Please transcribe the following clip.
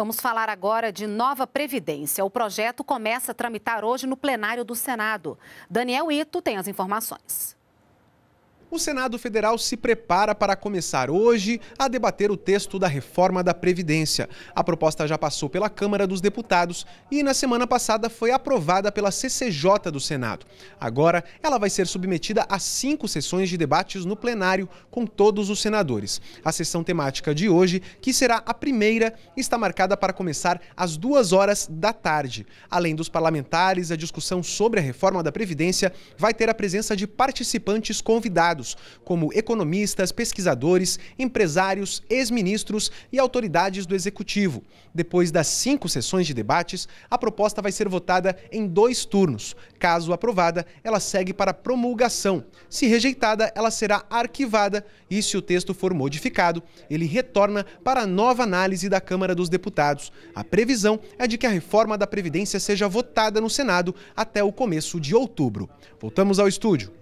Vamos falar agora de nova Previdência. O projeto começa a tramitar hoje no plenário do Senado. Daniel Ito tem as informações. O Senado Federal se prepara para começar hoje a debater o texto da reforma da Previdência. A proposta já passou pela Câmara dos Deputados e, na semana passada, foi aprovada pela CCJ do Senado. Agora, ela vai ser submetida a cinco sessões de debates no plenário com todos os senadores. A sessão temática de hoje, que será a primeira, está marcada para começar às duas horas da tarde. Além dos parlamentares, a discussão sobre a reforma da Previdência vai ter a presença de participantes convidados convidados, como economistas, pesquisadores, empresários, ex-ministros e autoridades do Executivo. Depois das cinco sessões de debates, a proposta vai ser votada em dois turnos. Caso aprovada, ela segue para promulgação. Se rejeitada, ela será arquivada e, se o texto for modificado, ele retorna para nova análise da Câmara dos Deputados. A previsão é de que a reforma da Previdência seja votada no Senado até o começo de outubro. Voltamos ao estúdio.